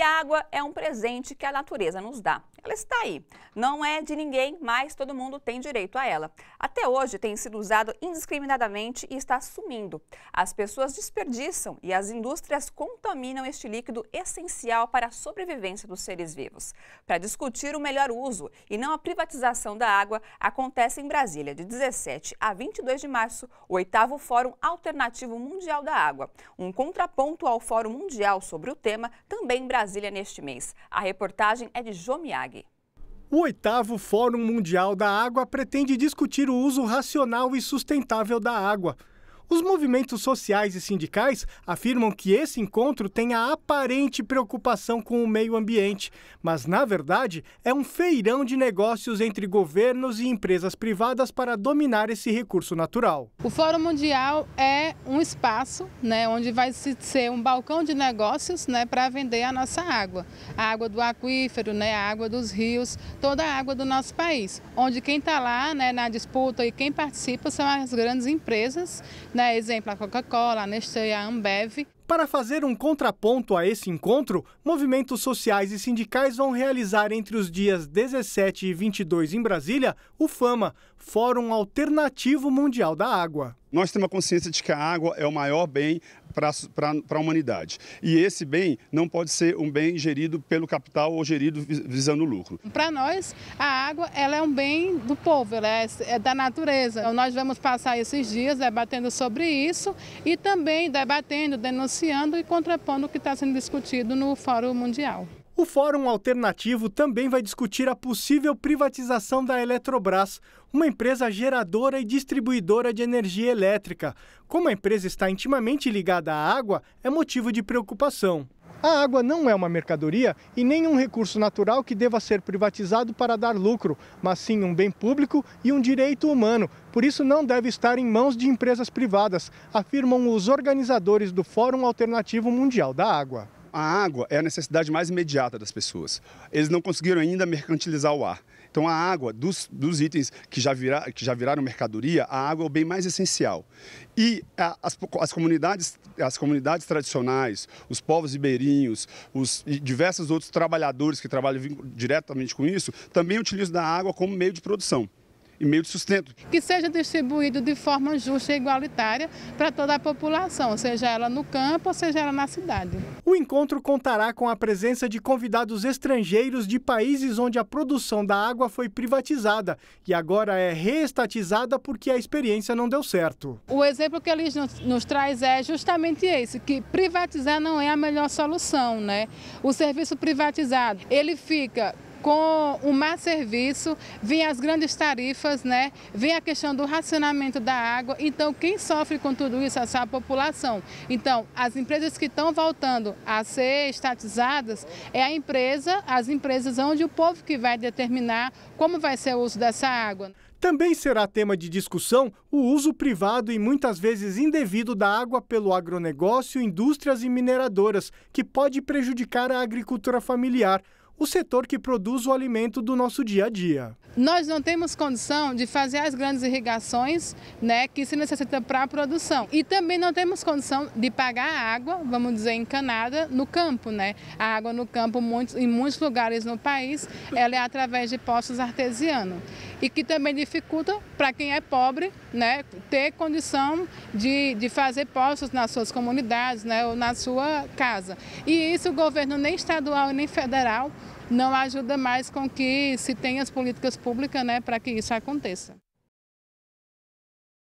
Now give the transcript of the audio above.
E a água é um presente que a natureza nos dá. Ela está aí. Não é de ninguém, mas todo mundo tem direito a ela. Até hoje tem sido usado indiscriminadamente e está sumindo. As pessoas desperdiçam e as indústrias contaminam este líquido essencial para a sobrevivência dos seres vivos. Para discutir o melhor uso e não a privatização da água, acontece em Brasília, de 17 a 22 de março, o oitavo Fórum Alternativo Mundial da Água. Um contraponto ao Fórum Mundial sobre o tema, também em Brasília neste mês. A reportagem é de Jomiag. O oitavo Fórum Mundial da Água pretende discutir o uso racional e sustentável da água, os movimentos sociais e sindicais afirmam que esse encontro tem a aparente preocupação com o meio ambiente, mas na verdade é um feirão de negócios entre governos e empresas privadas para dominar esse recurso natural. O Fórum Mundial é um espaço né, onde vai ser um balcão de negócios né, para vender a nossa água, a água do aquífero, né, a água dos rios, toda a água do nosso país, onde quem está lá né, na disputa e quem participa são as grandes empresas. Né? Exemplo, a Coca-Cola, a Nestlé e a Ambev. Para fazer um contraponto a esse encontro, movimentos sociais e sindicais vão realizar entre os dias 17 e 22 em Brasília o FAMA, Fórum Alternativo Mundial da Água. Nós temos a consciência de que a água é o maior bem para a humanidade. E esse bem não pode ser um bem gerido pelo capital ou gerido visando lucro. Para nós, a água ela é um bem do povo, ela é, é da natureza. Então, nós vamos passar esses dias debatendo sobre isso e também debatendo, denunciando e contrapondo o que está sendo discutido no Fórum Mundial. O Fórum Alternativo também vai discutir a possível privatização da Eletrobras, uma empresa geradora e distribuidora de energia elétrica. Como a empresa está intimamente ligada à água, é motivo de preocupação. A água não é uma mercadoria e nem um recurso natural que deva ser privatizado para dar lucro, mas sim um bem público e um direito humano. Por isso, não deve estar em mãos de empresas privadas, afirmam os organizadores do Fórum Alternativo Mundial da Água. A água é a necessidade mais imediata das pessoas. Eles não conseguiram ainda mercantilizar o ar. Então, a água, dos, dos itens que já, vira, que já viraram mercadoria, a água é o bem mais essencial. E a, as, as, comunidades, as comunidades tradicionais, os povos ribeirinhos, os e diversos outros trabalhadores que trabalham diretamente com isso, também utilizam a água como meio de produção e meio de sustento. Que seja distribuído de forma justa e igualitária para toda a população, seja ela no campo, seja ela na cidade. O encontro contará com a presença de convidados estrangeiros de países onde a produção da água foi privatizada e agora é reestatizada porque a experiência não deu certo. O exemplo que eles nos, nos traz é justamente esse, que privatizar não é a melhor solução, né? O serviço privatizado, ele fica com o má serviço, vem as grandes tarifas, né? vem a questão do racionamento da água. Então, quem sofre com tudo isso é a população. Então, as empresas que estão voltando a ser estatizadas é a empresa, as empresas onde o povo que vai determinar como vai ser o uso dessa água. Também será tema de discussão o uso privado e muitas vezes indevido da água pelo agronegócio, indústrias e mineradoras, que pode prejudicar a agricultura familiar o setor que produz o alimento do nosso dia a dia. Nós não temos condição de fazer as grandes irrigações né, que se necessita para a produção. E também não temos condição de pagar a água, vamos dizer, encanada no campo. Né? A água no campo, muitos, em muitos lugares no país, ela é através de poços artesianos. E que também dificulta para quem é pobre né, ter condição de, de fazer poços nas suas comunidades né, ou na sua casa. E isso o governo nem estadual nem federal não ajuda mais com que se tenha as políticas públicas né, para que isso aconteça.